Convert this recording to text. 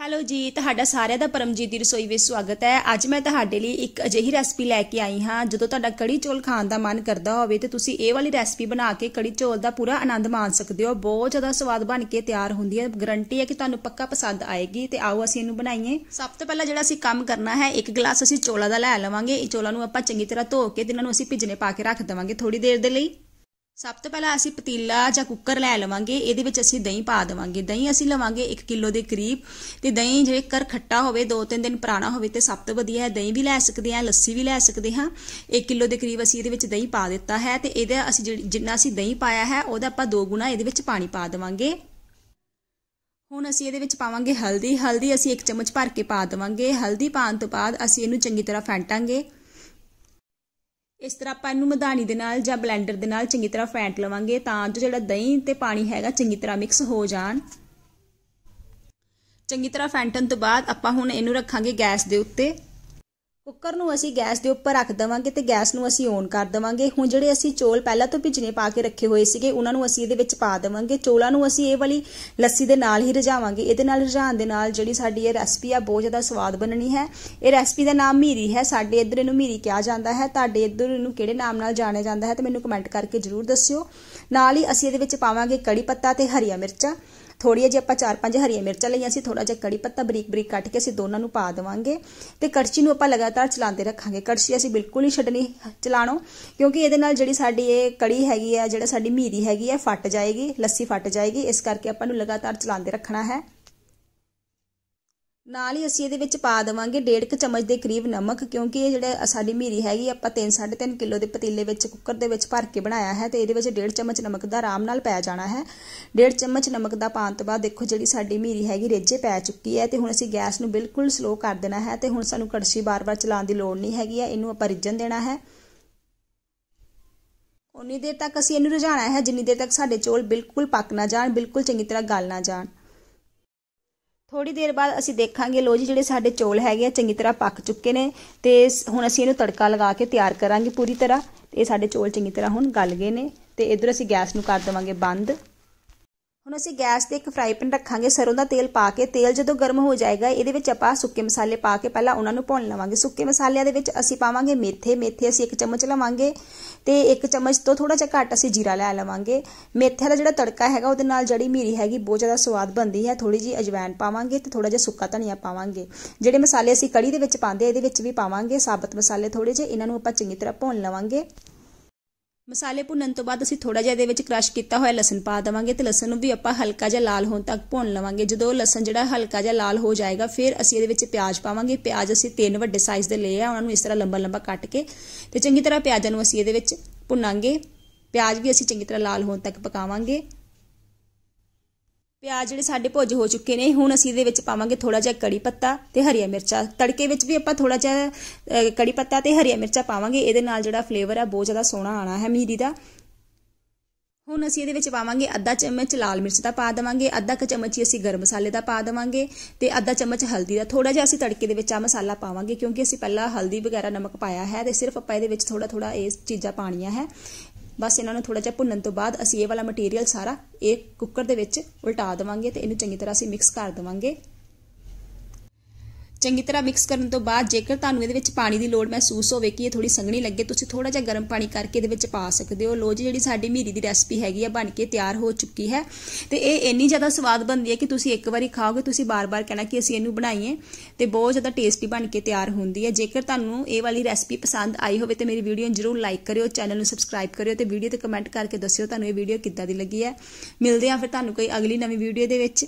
hello ਜੀ ਤੁਹਾਡਾ ਸਾਰਿਆਂ ਦਾ ਪਰਮਜੀਤ ਦੀ ਰਸੋਈ ਵਿੱਚ ਸਵਾਗਤ ਹੈ ਅੱਜ ਮੈਂ ਤੁਹਾਡੇ ਲਈ ਇੱਕ ਅਜਿਹੀ ਰੈਸਪੀ ਲੈ ਕੇ ਆਈ ਹਾਂ ਜਦੋਂ ਤੁਹਾਡਾ ਕੜੀ ਚੌਲ ਖਾਣ ਦਾ ਮਨ ਕਰਦਾ ਹੋਵੇ ਤੇ ਤੁਸੀਂ ਇਹ ਵਾਲੀ ਰੈਸਪੀ ਬਣਾ ਕੇ ਕੜੀ ਚੌਲ ਦਾ ਪੂਰਾ ਆਨੰਦ ਮਾਣ ਸਕਦੇ ਹੋ ਬਹੁਤ ਜ਼ਿਆਦਾ ਸਵਾਦ ਬਣ ਕੇ ਤਿਆਰ ਹੁੰਦੀ ਹੈ ਗਰੰਟੀ ਹੈ ਕਿ ਤੁਹਾਨੂੰ ਪੱਕਾ ਪਸੰਦ ਆਏਗੀ ਤੇ ਆਓ ਅਸੀਂ ਇਹਨੂੰ ਬਣਾਈਏ ਸਭ ਤੋਂ ਪਹਿਲਾਂ ਜਿਹੜਾ ਅਸੀਂ ਕੰਮ ਕਰਨਾ ਹੈ ਇੱਕ ਗਲਾਸ ਅਸੀਂ ਚੌਲਾਂ ਦਾ ਲੈ ਲਵਾਂਗੇ ਇਹ ਚੌਲਾਂ ਨੂੰ ਆਪਾਂ ਚੰਗੀ ਤਰ੍ਹਾਂ ਧੋ ਕੇ ਇਹਨਾਂ ਨੂੰ ਅਸੀਂ ਭਿੱਜਣੇ ਪਾ ਕੇ ਰੱਖ ਦੇਵਾਂਗੇ ਥੋੜੀ ਦੇਰ ਦੇ ਲਈ ਸਭ ਤੋਂ ਪਹਿਲਾਂ ਅਸੀਂ ਪਤੀਲਾ ਜਾਂ ਕੁੱਕਰ ਲੈ ਲਵਾਂਗੇ ਇਹਦੇ ਵਿੱਚ ਅਸੀਂ ਦਹੀਂ ਪਾ ਦੇਵਾਂਗੇ ਦਹੀਂ ਅਸੀਂ ਲਵਾਂਗੇ 1 ਕਿਲੋ ਦੇ ਕਰੀਬ ਤੇ ਦਹੀਂ ਜੇ ਕਰ ਖੱਟਾ ਹੋਵੇ 2-3 ਦਿਨ ਪੁਰਾਣਾ ਹੋਵੇ ਤੇ ਸਭ ਤੋਂ ਵਧੀਆ ਹੈ ਦਹੀਂ ਵੀ ਲੈ ਸਕਦੇ ਹਾਂ ਲੱਸੀ ਵੀ ਲੈ ਸਕਦੇ ਹਾਂ 1 ਕਿਲੋ ਦੇ ਕਰੀਬ ਅਸੀਂ ਇਹਦੇ ਵਿੱਚ ਦਹੀਂ ਪਾ ਦਿੱਤਾ ਹੈ ਤੇ ਇਹਦੇ ਅਸੀਂ ਜਿੰਨਾ ਅਸੀਂ ਦਹੀਂ ਪਾਇਆ ਹੈ ਉਹਦਾ ਆਪਾਂ 2 ਗੁਣਾ ਇਹਦੇ ਵਿੱਚ ਪਾਣੀ ਪਾ ਦੇਵਾਂਗੇ ਹੁਣ ਅਸੀਂ ਇਹਦੇ ਵਿੱਚ ਪਾਵਾਂਗੇ ਹਲਦੀ ਹਲਦੀ ਅਸੀਂ 1 ਚਮਚ ਭਰ ਕੇ ਪਾ ਦੇਵਾਂਗੇ ਹਲਦੀ ਪਾਣ ਤੋਂ ਬਾਅਦ ਅਸੀਂ ਇਹਨੂੰ ਚੰਗੀ ਤਰ੍ਹਾਂ ਫੈਂਟਾਂਗੇ ਇਸ ਤਰ੍ਹਾਂ ਆਪਾਂ ਇਹਨੂੰ ਮਧਾਣੀ ਦੇ ਨਾਲ ਜਾਂ ਬਲੈਂਡਰ ਦੇ ਨਾਲ ਚੰਗੀ ਤਰ੍ਹਾਂ ਫੈਂਟ ਲਵਾਂਗੇ ਤਾਂ ਜੋ ਜਿਹੜਾ ਦਹੀਂ ਤੇ ਪਾਣੀ ਹੈਗਾ ਚੰਗੀ ਤਰ੍ਹਾਂ ਮਿਕਸ ਹੋ ਜਾਣ ਚੰਗੀ ਤਰ੍ਹਾਂ ਫੈਂਟਣ ਤੋਂ ਬਾਅਦ ਆਪਾਂ ਹੁਣ ਇਹਨੂੰ ਰੱਖਾਂਗੇ ਗੈਸ ਦੇ ਉੱਤੇ ਕੁੱਕਰ ਨੂੰ ਅਸੀਂ ਗੈਸ ਦੇ ਉੱਪਰ ਰੱਖ ਦਵਾਂਗੇ ਤੇ ਗੈਸ ਨੂੰ ਅਸੀਂ ਔਨ ਕਰ ਦਵਾਂਗੇ ਹੁਣ ਜਿਹੜੇ ਅਸੀਂ ਚੋਲ ਪਹਿਲਾਂ ਤੋਂ ਭਿਜਨੇ ਪਾ ਕੇ ਰੱਖੇ ਹੋਏ ਸੀਗੇ ਉਹਨਾਂ ਨੂੰ ਅਸੀਂ ਇਹਦੇ ਵਿੱਚ ਪਾ ਦਵਾਂਗੇ ਚੋਲਾਂ ਨੂੰ ਅਸੀਂ ਇਹ ਵਾਲੀ ਲੱਸੀ ਦੇ ਨਾਲ ਹੀ ਰਜਾਵਾਂਗੇ ਇਹਦੇ ਨਾਲ ਰਜਾਣ ਦੇ ਨਾਲ ਜਿਹੜੀ ਸਾਡੀ ਇਹ ਰੈਸਪੀ ਆ ਬਹੁਤ ਜ਼ਿਆਦਾ ਸਵਾਦ ਬਣਨੀ ਹੈ ਇਹ ਰੈਸਪੀ ਦਾ ਨਾਮ ਮੀਰੀ ਹੈ ਸਾਡੇ ਇੱਧਰ ਇਹਨੂੰ ਮੀਰੀ ਕਿਹਾ ਜਾਂਦਾ ਹੈ ਤੁਹਾਡੇ ਇੱਧਰ ਇਹਨੂੰ ਕਿਹੜੇ ਨਾਮ ਨਾਲ ਜਾਣਿਆ ਜਾਂਦਾ ਹੈ ਤੇ ਮੈਨੂੰ ਕਮੈਂਟ ਕਰਕੇ ਜਰੂਰ ਦੱਸਿਓ ਨਾਲ ਹੀ ਅਸੀਂ ਇਹਦੇ ਵਿੱਚ ਪਾਵਾਂਗੇ ਕੜੀ ਪੱਤਾ ਤੇ ਹਰੀਆਂ ਮਿਰਚਾਂ ਥੋੜੀ ਜਿਹੀ ਆਪਾਂ 4-5 ਹਰੀਆਂ ਮਿਰਚਾਂ ਲਈਆਂ ਸੀ ਥੋੜਾ ਜਿਹਾ ਕੜੀ ਪੱਤਾ ਬਰੀਕ-ਬਰੀਕ ਕੱਟ ਕੇ ਅਸੀਂ ਦੋਨਾਂ ਨੂੰ ਪਾ ਦੇਵਾਂਗੇ ਤੇ ਕੜਛੀ ਨੂੰ ਆਪਾਂ ਲਗਾਤਾਰ ਚਲਾਉਂਦੇ ਰੱਖਾਂਗੇ ਕੜਛੀ ਅਸੀਂ ਬਿਲਕੁਲ ਨਹੀਂ ਛੱਡਣੀ ਚਲਾਣੋ ਕਿਉਂਕਿ ਇਹਦੇ ਨਾਲ ਜਿਹੜੀ ਸਾਡੀ ਇਹ ਕੜੀ ਹੈਗੀ ਆ ਜਿਹੜਾ ਸਾਡੀ ਮੀਰੀ ਹੈਗੀ ਆ ਫਟ ਜਾਏਗੀ ਲੱਸੀ ਫਟ ਜਾਏਗੀ ਇਸ ਕਰਕੇ ਆਪਾਂ ਨੂੰ ਲਗਾਤਾਰ ਚਲਾਉਂਦੇ ਰੱਖਣਾ ਹੈ ਨਾਲ ਹੀ ਅਸੀਂ ਇਹਦੇ ਵਿੱਚ ਪਾ ਦੇਵਾਂਗੇ ਡੇਢ ਕ ਚਮਚ ਦੇ ਕਰੀਬ ਨਮਕ ਕਿਉਂਕਿ ਇਹ ਜਿਹੜਾ ਸਾਡੀ ਮੀਰੀ ਹੈਗੀ ਆਪਾਂ 3 3.5 ਕਿਲੋ ਦੇ ਪਤੀਲੇ ਵਿੱਚ ਕੁੱਕਰ ਦੇ ਵਿੱਚ ਭਰ ਕੇ ਬਣਾਇਆ ਹੈ ਤੇ ਇਹਦੇ ਵਿੱਚ ਡੇਢ ਚਮਚ ਨਮਕ ਦਾ ਆਰਾਮ ਨਾਲ ਪੈ ਜਾਣਾ ਹੈ ਡੇਢ ਚਮਚ ਨਮਕ ਦਾ ਪਾਣ ਤੋਂ ਬਾਅਦ ਦੇਖੋ ਜਿਹੜੀ ਸਾਡੀ ਮੀਰੀ ਹੈਗੀ ਰੇਜੇ ਪੈ ਚੁੱਕੀ ਹੈ ਤੇ ਹੁਣ ਅਸੀਂ ਗੈਸ ਨੂੰ ਬਿਲਕੁਲ ਸਲੋ ਕਰ ਦੇਣਾ ਹੈ ਤੇ ਹੁਣ ਸਾਨੂੰ ਕੜਛੀ ਬਾਰ-ਬਾਰ ਚਲਾਉਣ ਦੀ ਲੋੜ ਨਹੀਂ ਹੈਗੀ ਹੈ ਇਹਨੂੰ ਆਪਾਂ ਰਿੱਝਣ ਦੇਣਾ ਹੈ ਉਨੀ ਦੇਰ ਤੱਕ ਅਸੀਂ ਇਹਨੂੰ ਰਝਾਣਾ ਹੈ ਜਿੰਨੀ ਦੇਰ ਤੱਕ ਸਾਡੇ ਚੋਲ ਬਿਲਕੁਲ ਪੱਕ ਨਾ ਜਾਣ ਬਿਲਕੁਲ ਚੰਗੀ ਤਰ੍ਹਾਂ ਗਲ ਨਾ ਜਾਣ ਥੋੜੀ ਦੇਰ ਬਾਅਦ ਅਸੀਂ ਦੇਖਾਂਗੇ ਲੋ ਜੀ ਜਿਹੜੇ ਸਾਡੇ ਚੋਲ ਹੈਗੇ ਆ ਚੰਗੀ ਤਰ੍ਹਾਂ ਪੱਕ ਚੁੱਕੇ ਨੇ ਤੇ ਹੁਣ ਅਸੀਂ ਇਹਨੂੰ ਤੜਕਾ ਲਗਾ ਕੇ ਤਿਆਰ ਕਰਾਂਗੇ ਪੂਰੀ ਤਰ੍ਹਾਂ ਇਹ ਸਾਡੇ ਚੋਲ ਚੰਗੀ ਤਰ੍ਹਾਂ ਹੁਣ ਗਲ ਗਏ ਨੇ ਤੇ ਇਧਰ ਅਸੀਂ ਗੈਸ ਨੂੰ ਕਰ ਦੇਵਾਂਗੇ ਬੰਦ ਹੁਣ ਅਸੀਂ ਗੈਸ ਤੇ ਇੱਕ ਫਰਾਈ ਪੈਨ ਰੱਖਾਂਗੇ ਸਰੋਂ ਦਾ ਤੇਲ ਪਾ ਕੇ ਤੇਲ ਜਦੋਂ ਗਰਮ ਹੋ ਜਾਏਗਾ ਇਹਦੇ ਵਿੱਚ ਆਪਾਂ ਸੁੱਕੇ ਮਸਾਲੇ ਪਾ ਕੇ ਪਹਿਲਾਂ ਉਹਨਾਂ ਨੂੰ ਭੁੰਨ ਲਵਾਂਗੇ ਸੁੱਕੇ ਮਸਾਲਿਆਂ ਦੇ ਵਿੱਚ ਅਸੀਂ ਪਾਵਾਂਗੇ ਮੇਥੇ ਮੇਥੇ ਅਸੀਂ ਇੱਕ ਚਮਚ ਲਵਾਂਗੇ ਤੇ ਇੱਕ ਚਮਚ ਤੋਂ ਥੋੜਾ ਜਿਹਾ ਘੱਟ ਅਸੀਂ ਜੀਰਾ ਲੈ ਲਵਾਂਗੇ ਮੇਥੇ ਦਾ ਜਿਹੜਾ ਤੜਕਾ ਹੈਗਾ ਉਹਦੇ ਨਾਲ ਜੜੀ ਮੀਰੀ ਹੈਗੀ ਬਹੁਤ ਜ਼ਿਆਦਾ ਸਵਾਦ ਬਣਦੀ ਹੈ ਥੋੜੀ ਜੀ ਅਜਵਾਇਣ ਪਾਵਾਂਗੇ ਤੇ ਥੋੜਾ ਜਿਹਾ ਸੁੱਕਾ ਧਨੀਆ ਪਾਵਾਂਗੇ ਜਿਹੜੇ ਮਸਾਲੇ ਅਸੀਂ ਕੜੀ ਦੇ ਵਿੱਚ ਪਾਉਂਦੇ ਇਹਦੇ ਵਿੱਚ ਵੀ ਪਾਵਾਂਗੇ ਸਾਬਤ ਮਸਾਲੇ ਥੋੜੇ ਜਿਹੇ ਇਹਨਾਂ ਨੂੰ ਆਪਾਂ ਚੰਗੀ ਤਰ੍ਹਾਂ ਭੁੰਨ ਲਵਾਂਗੇ ਮਸਾਲੇ ਭੁੰਨਣ ਤੋਂ ਬਾਅਦ ਅਸੀਂ ਥੋੜਾ ਜਿਹਾ ਇਹਦੇ ਵਿੱਚ ਕ੍ਰਸ਼ ਕੀਤਾ ਹੋਇਆ ਲਸਣ ਪਾ ਦਵਾਂਗੇ ਤੇ ਲਸਣ ਨੂੰ ਵੀ ਆਪਾਂ ਹਲਕਾ ਜਿਹਾ ਲਾਲ ਹੋਣ ਤੱਕ ਭੁੰਨ ਲਵਾਂਗੇ ਜਦੋਂ ਲਸਣ ਜਿਹੜਾ ਹਲਕਾ ਜਿਹਾ ਲਾਲ ਹੋ ਜਾਏਗਾ ਫਿਰ ਅਸੀਂ ਇਹਦੇ ਵਿੱਚ ਪਿਆਜ਼ ਪਾਵਾਂਗੇ ਪਿਆਜ਼ ਅਸੀਂ ਤਿੰਨ ਵੱਡੇ ਸਾਈਜ਼ ਦੇ ਲਏ ਆ ਉਹਨਾਂ ਨੂੰ ਇਸ ਤਰ੍ਹਾਂ ਲੰਬਾ ਲੰਬਾ ਕੱਟ ਕੇ ਤੇ ਚੰਗੀ ਤਰ੍ਹਾਂ ਪਿਆਜ਼ਾਂ ਨੂੰ ਅਸੀਂ ਇਹਦੇ ਵਿੱਚ ਭੁੰਨਾਂਗੇ ਪਿਆਜ਼ ਵੀ ਅਸੀਂ ਚੰਗੀ ਤਰ੍ਹਾਂ ਲਾਲ ਹੋਣ ਤੱਕ ਪਕਾਵਾਂਗੇ ਪਿਆਜ਼ ਜਿਹੜੇ ਸਾਡੇ ਭੁੱਜ ਹੋ ਚੁੱਕੇ ਨੇ ਹੁਣ ਅਸੀਂ ਇਹਦੇ ਵਿੱਚ ਪਾਵਾਂਗੇ ਥੋੜਾ ਜਿਹਾ ਕੜੀ ਪੱਤਾ ਤੇ ਹਰੀਆ ਮਿਰਚਾਂ ਤੜਕੇ ਵਿੱਚ ਵੀ ਆਪਾਂ ਥੋੜਾ ਜਿਹਾ ਕੜੀ ਪੱਤਾ ਤੇ ਹਰੀਆ ਮਿਰਚਾਂ ਪਾਵਾਂਗੇ ਇਹਦੇ ਨਾਲ ਜਿਹੜਾ ਫਲੇਵਰ ਆ ਬਹੁਤ ਜ਼ਿਆਦਾ ਸੋਹਣਾ ਆਣਾ ਹੈ ਮੀਰੀ ਦਾ ਹੁਣ ਅਸੀਂ ਇਹਦੇ ਵਿੱਚ ਪਾਵਾਂਗੇ ਅੱਧਾ ਚਮਚ ਲਾਲ ਮਿਰਚ ਦਾ ਪਾ ਦਵਾਂਗੇ ਅੱਧਾ ਕ ਚਮਚ ਹੀ ਅਸੀਂ ਗਰਮ ਮਸਾਲੇ ਦਾ ਪਾ ਦਵਾਂਗੇ ਤੇ ਅੱਧਾ ਚਮਚ ਹਲਦੀ ਦਾ ਥੋੜਾ ਜਿਹਾ ਅਸੀਂ ਤੜਕੇ ਦੇ ਵਿੱਚ ਆ ਮਸਾਲਾ ਪਾਵਾਂਗੇ ਕਿਉਂਕਿ ਅਸੀਂ ਪਹਿਲਾਂ ਹਲਦੀ ਵਗੈਰਾ ਨਮਕ ਪਾਇਆ ਹੈ ਤੇ ਸਿਰਫ ਆਪਾਂ ਇਹਦੇ ਵਿੱਚ ਥੋੜਾ ਥੋੜਾ ਇਹ ਚੀਜ਼ਾਂ ਪਾਣੀਆਂ ਹੈ ਬਸ ਇਹਨਾਂ ਨੂੰ ਥੋੜਾ ਜਿਹਾ ਭੁੰਨਣ ਤੋਂ ਬਾਅਦ ਅਸੀਂ ਇਹ ਵਾਲਾ ਮਟੀਰੀਅਲ ਸਾਰਾ ਇਹ ਕੁੱਕਰ ਦੇ ਵਿੱਚ ਉਲਟਾ ਦਵਾਂਗੇ ਤੇ ਇਹਨੂੰ ਚੰਗੀ ਤਰ੍ਹਾਂ ਅਸੀਂ ਮਿਕਸ ਕਰ ਦਵਾਂਗੇ ਚੰਗੀ ਤਰ੍ਹਾਂ ਮਿਕਸ ਕਰਨ ਤੋਂ ਬਾਅਦ ਜੇਕਰ ਤੁਹਾਨੂੰ ਇਹਦੇ ਵਿੱਚ ਪਾਣੀ ਦੀ ਲੋੜ ਮਹਿਸੂਸ ਹੋਵੇ ਕਿ ਇਹ ਥੋੜੀ ਸੰਘਣੀ ਲੱਗੇ ਤੁਸੀਂ ਥੋੜਾ ਜਿਹਾ ਗਰਮ ਪਾਣੀ ਕਰਕੇ ਇਹਦੇ ਵਿੱਚ ਪਾ ਸਕਦੇ ਹੋ ਲੋ ਜੀ ਜਿਹੜੀ ਸਾਡੀ ਮੀਰੀ ਦੀ ਰੈਸਪੀ ਹੈਗੀ ਆ ਬਣ ਕੇ ਤਿਆਰ ਹੋ ਚੁੱਕੀ ਹੈ ਤੇ ਇਹ ਇੰਨੀ ਜ਼ਿਆਦਾ ਸਵਾਦ ਬਣਦੀ ਹੈ ਕਿ ਤੁਸੀਂ ਇੱਕ ਵਾਰੀ ਖਾਓਗੇ ਤੁਸੀਂ ਬਾਰ-ਬਾਰ ਕਹਿਣਾ ਕਿ ਅਸੀਂ ਇਹਨੂੰ ਬਣਾਈਏ ਤੇ ਬਹੁਤ ਜ਼ਿਆਦਾ ਟੇਸਟੀ ਬਣ ਕੇ ਤਿਆਰ ਹੁੰਦੀ ਹੈ ਜੇਕਰ ਤੁਹਾਨੂੰ ਇਹ ਵਾਲੀ ਰੈਸਪੀ ਪਸੰਦ ਆਈ ਹੋਵੇ ਤੇ ਮੇਰੀ ਵੀਡੀਓ ਨੂੰ ਜਰੂਰ ਲਾਈਕ ਕਰਿਓ ਚੈਨਲ ਨੂੰ ਸਬਸਕ੍ਰਾਈਬ ਕਰਿਓ ਤੇ ਵੀਡੀਓ ਤੇ ਕਮੈਂਟ ਕਰਕੇ ਦੱਸਿਓ ਤੁਹਾਨੂੰ ਇਹ ਵੀਡੀਓ ਕਿੱਦਾਂ ਦੀ ਲੱਗੀ ਹੈ ਮਿਲਦੇ ਹਾਂ ਫਿਰ ਤੁਹਾਨੂੰ ਕੋਈ ਅਗਲੀ ਨਵੀਂ ਵੀਡੀਓ ਦੇ ਵਿੱਚ